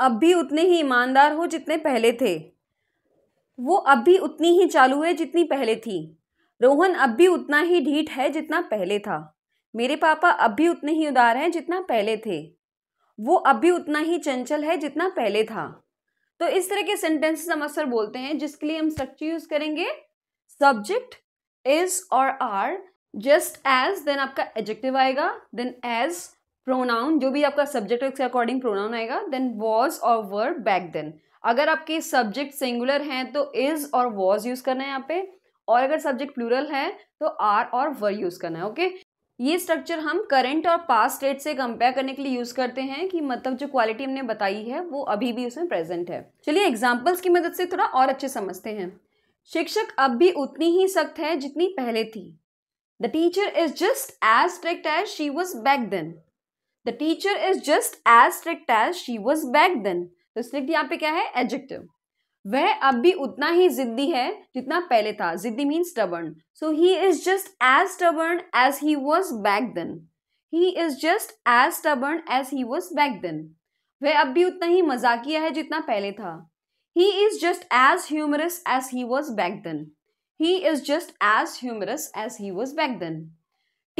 अब भी उतने ही ईमानदार हो जितने पहले थे वो अब भी उतनी ही चालू है जितनी पहले थी रोहन अब भी उतना ही ढीठ है जितना पहले था मेरे पापा अब भी उतने ही उदार हैं जितना पहले थे वो अब भी उतना ही चंचल है जितना पहले था तो इस तरह के सेंटेंसेस हम अक्सर बोलते हैं जिसके लिए हम स्ट्रक्चर यूज करेंगे सब्जेक्ट इज और आर जस्ट एज देन आपका एडजेक्टिव आएगा देन एज प्रोनाउन जो भी आपका सब्जेक्ट है उसके अकॉर्डिंग प्रोनाउन आएगा देन वॉज और वर बैक देन अगर आपके सब्जेक्ट सिंगुलर हैं तो इज और वॉज यूज़ करना है यहाँ पे और अगर सब्जेक्ट प्लूरल है तो आर और वर यूज़ करना है ओके ये स्ट्रक्चर हम करंट और पास्ट स्टेट से कंपेयर करने के लिए यूज़ करते हैं कि मतलब जो क्वालिटी हमने बताई है वो अभी भी उसमें प्रेजेंट है चलिए एग्जाम्पल्स की मदद से थोड़ा और अच्छे समझते हैं शिक्षक अब भी उतनी ही सख्त है जितनी पहले थी the teacher is just as strict as she was back then The teacher is just as strict as she was back then. So strict यहाँ पे क्या adjective. वह अब भी उतना ही जिद्दी है जितना पहले stubborn. So he is just as stubborn as he was back then. He is just as stubborn as he was back then. वह अब भी उतना ही मजाकिया है जितना He is just as humorous as he was back then. He is just as humorous as he was back then.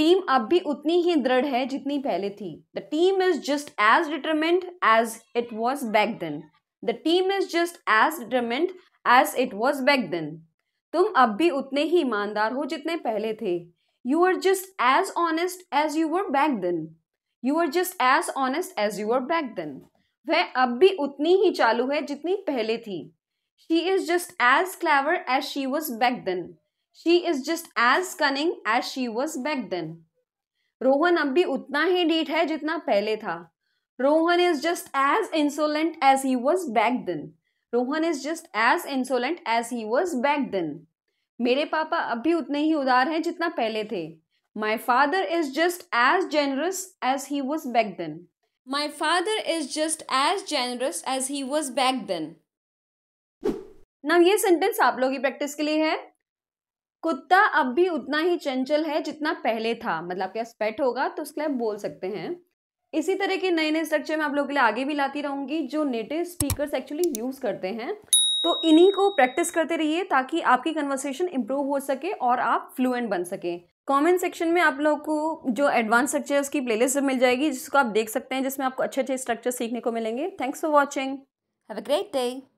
Team अब भी उतनी ही दृढ़ है जितनी पहले थी the team is just as determined as it was back then the team is just as determined as it was back then तुम अब भी उतने ही ईमानदार हो जितने पहले थे you are just as honest as you were back then you are just as honest as you were back then वह अब भी उतनी ही चालू है जितनी पहले थी she is just as clever as she was back then she is just as cunning as she was back then Rohan अब भी उतना ही डीट है जितना पहले था Rohan is just as insolent as he was back then Rohan is just as insolent as he was back then मेरे पापा अब भी उतने ही उदार हैं जितना पहले थे my father is just as generous as he was back then my father is just as generous as he was back then ना ये सेंटेंस आप लोग की प्रैक्टिस के लिए है कुत्ता अब भी उतना ही चंचल है जितना पहले था मतलब आपके पास पेट होगा तो उसके लिए आप बोल सकते हैं इसी तरह के नए नए स्ट्रक्चर मैं आप लोगों के लिए आगे भी लाती रहूँगी जो नेटिव स्पीकर्स एक्चुअली यूज़ करते हैं तो इन्हीं को प्रैक्टिस करते रहिए ताकि आपकी कन्वर्सेशन इंप्रूव हो सके और आप फ्लुएंट बन सके कमेंट सेक्शन में आप लोग को जो एडवांस स्ट्रक्चर्स की प्लेलिस्ट मिल जाएगी जिसको आप देख सकते हैं जिसमें आपको अच्छे अच्छे स्ट्रक्चर सीखने को मिलेंगे thanks for watching have a great day